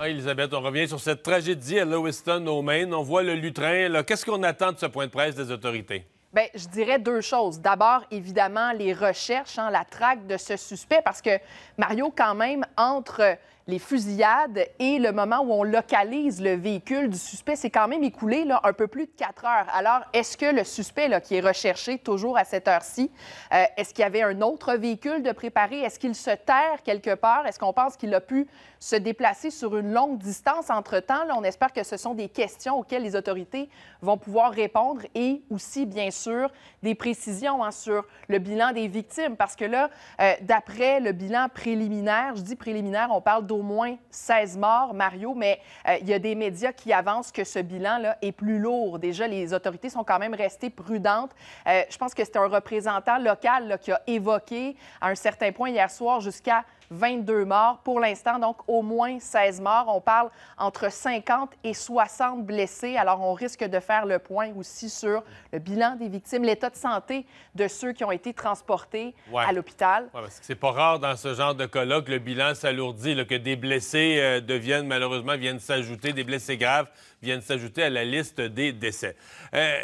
Ah, Elisabeth, on revient sur cette tragédie à Lewiston, au Maine. On voit le lutrin. Qu'est-ce qu'on attend de ce point de presse des autorités? Bien, je dirais deux choses. D'abord, évidemment, les recherches, en hein, la traque de ce suspect, parce que Mario, quand même, entre les fusillades et le moment où on localise le véhicule du suspect, c'est quand même écoulé là, un peu plus de quatre heures. Alors, est-ce que le suspect là, qui est recherché toujours à cette heure-ci, euh, est-ce qu'il y avait un autre véhicule de préparer Est-ce qu'il se terre quelque part? Est-ce qu'on pense qu'il a pu se déplacer sur une longue distance entre-temps? on espère que ce sont des questions auxquelles les autorités vont pouvoir répondre et aussi, bien sûr, des précisions hein, sur le bilan des victimes. Parce que là, euh, d'après le bilan préliminaire, je dis préliminaire, on parle d'au au moins 16 morts, Mario, mais euh, il y a des médias qui avancent que ce bilan-là est plus lourd. Déjà, les autorités sont quand même restées prudentes. Euh, je pense que c'est un représentant local qui a évoqué à un certain point hier soir jusqu'à 22 morts. Pour l'instant, donc, au moins 16 morts. On parle entre 50 et 60 blessés. Alors, on risque de faire le point aussi sur le bilan des victimes, l'état de santé de ceux qui ont été transportés à l'hôpital. Ouais, parce que c'est pas rare dans ce genre de colloque, le bilan s'alourdit, que des blessés euh, deviennent, malheureusement, viennent s'ajouter, des blessés graves viennent s'ajouter à la liste des décès.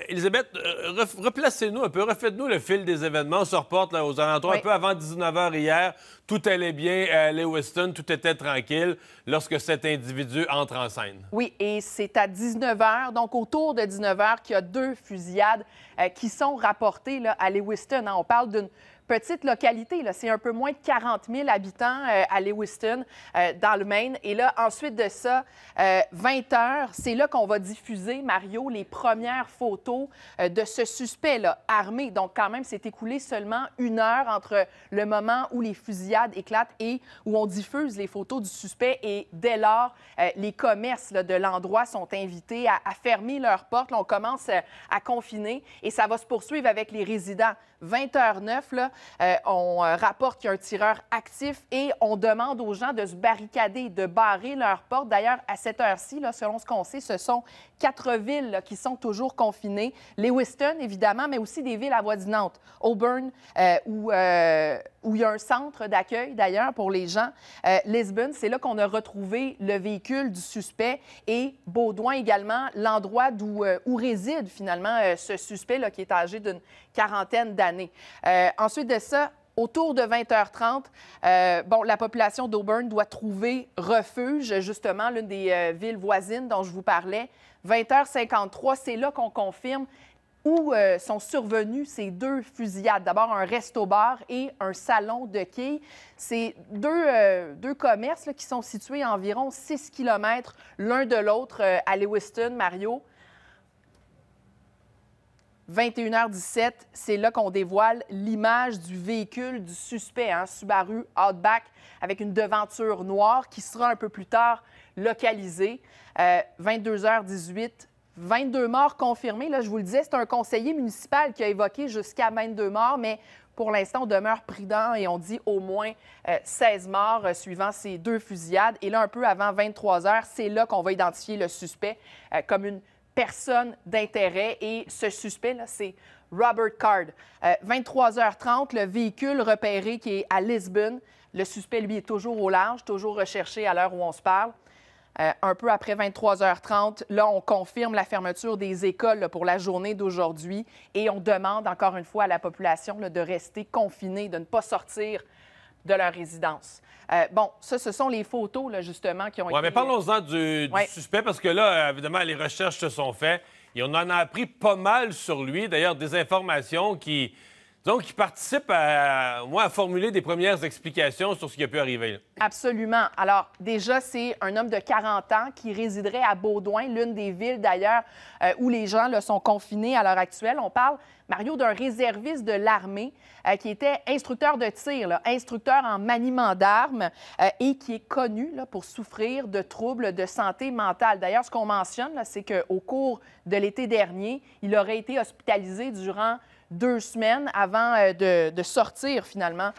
Elisabeth, euh, euh, replacez-nous un peu, refaites-nous le fil des événements. On se reporte aux alentours un peu avant 19h hier. Tout allait bien à euh, Lewiston, tout était tranquille lorsque cet individu entre en scène. Oui, et c'est à 19 h, donc autour de 19 h, qu'il y a deux fusillades euh, qui sont rapportées là, à Lewiston. Hein. On parle d'une petite localité. C'est un peu moins de 40 000 habitants euh, à Lewiston, euh, dans le Maine. Et là, ensuite de ça, 20 euh, heures, c'est là qu'on va diffuser, Mario, les premières photos de ce suspect-là, armé. Donc, quand même, c'est écoulé seulement une heure entre le moment où les fusillades éclatent et où on diffuse les photos du suspect. Et dès lors, les commerces de l'endroit sont invités à, fermer leurs portes. on commence à confiner et ça va se poursuivre avec les résidents. 20 h 9 là, euh, on euh, rapporte qu'il y a un tireur actif et on demande aux gens de se barricader, de barrer leurs portes. D'ailleurs, à cette heure-ci, selon ce qu'on sait, ce sont quatre villes qui sont toujours confinées. Lewiston, évidemment, mais aussi des villes avoisinantes. Auburn, euh, où, où, il y a un centre d'accueil, d'ailleurs, pour les gens. Lisbonne, c'est là qu'on a retrouvé le véhicule du suspect et Beaudoin également, l'endroit d'où où réside finalement ce suspect là, qui est âgé d'une quarantaine d'années. ensuite, de ça, autour de 20h30, euh, bon, la population d'Auburn doit trouver refuge, justement, l'une des euh, villes voisines dont je vous parlais. 20h53, c'est là qu'on confirme où euh, sont survenus ces deux fusillades. D'abord, un resto-bar et un salon de quai. C'est deux, commerces qui sont situés à environ 6 km l'un de l'autre à Lewiston, Mario. 21h17, c'est là qu'on dévoile l'image du véhicule du suspect, un hein, Subaru Outback, avec une devanture noire qui sera un peu plus tard localisée. 22h18, euh, 22 morts confirmés. Là, je vous le disais, c'est un conseiller municipal qui a évoqué jusqu'à 22 morts, mais pour l'instant, on demeure prudent et on dit au moins 16 euh, morts euh, suivant ces deux fusillades. Et là, un peu avant 23 h, c'est là qu'on va identifier le suspect comme une personne d'intérêt. Et ce suspect, c'est Robert Card. 23h30, euh, le véhicule repéré qui est à Lisbonne. Le suspect, lui, est toujours au large, toujours recherché à l'heure où on se parle. Euh, un peu après 23h30, là, on confirme la fermeture des écoles pour la journée d'aujourd'hui et on demande encore une fois à la population de rester confinée, de ne pas sortir de leur résidence. Euh, bon, ça, ce sont les photos, là, justement, qui ont été... Oui, mais parlons-en du, suspect, parce que là, évidemment, les recherches se sont faites et on en a appris pas mal sur lui. D'ailleurs, des informations qui, donc, qui participent à, moi, à formuler des premières explications sur ce qui a pu arriver. Absolument. Alors, déjà, c'est un homme de 40 ans qui résiderait à Baudouin, l'une des villes d'ailleurs euh, où les gens sont confinés à l'heure actuelle. On parle, Mario, d'un réserviste de l'armée euh, qui était instructeur de tir, instructeur en maniement d'armes euh, et qui est connu là, pour souffrir de troubles de santé mentale. D'ailleurs, ce qu'on mentionne, c'est qu'au cours de l'été dernier, il aurait été hospitalisé durant deux semaines avant de sortir finalement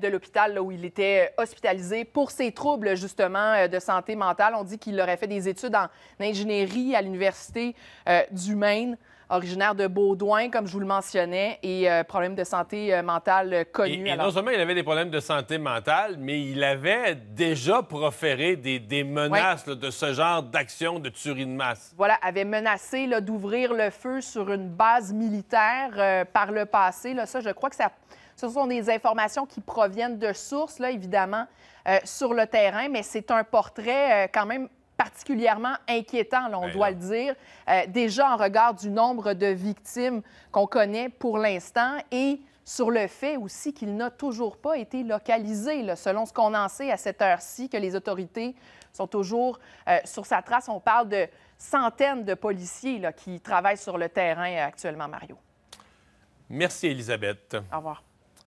de l'hôpital où il était hospitalisé pour ses troubles, justement, euh, de santé mentale. On dit qu'il aurait fait des études en ingénierie à l'Université euh, du Maine originaire de Baudouin, comme je vous le mentionnais, et euh, problème de santé euh, mentale euh, connu. Et, non seulement il avait des problèmes de santé mentale, mais il avait déjà proféré des, menaces de ce genre d'action de tuerie de masse. Voilà, avait menacé d'ouvrir le feu sur une base militaire par le passé. Là, ça, je crois que ça... ce sont des informations qui proviennent de sources, là, évidemment, sur le terrain, mais c'est un portrait quand même particulièrement inquiétant, on ben doit le dire, euh, déjà en regard du nombre de victimes qu'on connaît pour l'instant et sur le fait aussi qu'il n'a toujours pas été localisé, selon ce qu'on en sait à cette heure-ci, que les autorités sont toujours euh, sur sa trace. On parle de centaines de policiers qui travaillent sur le terrain actuellement, Mario. Merci, Elisabeth. Au revoir.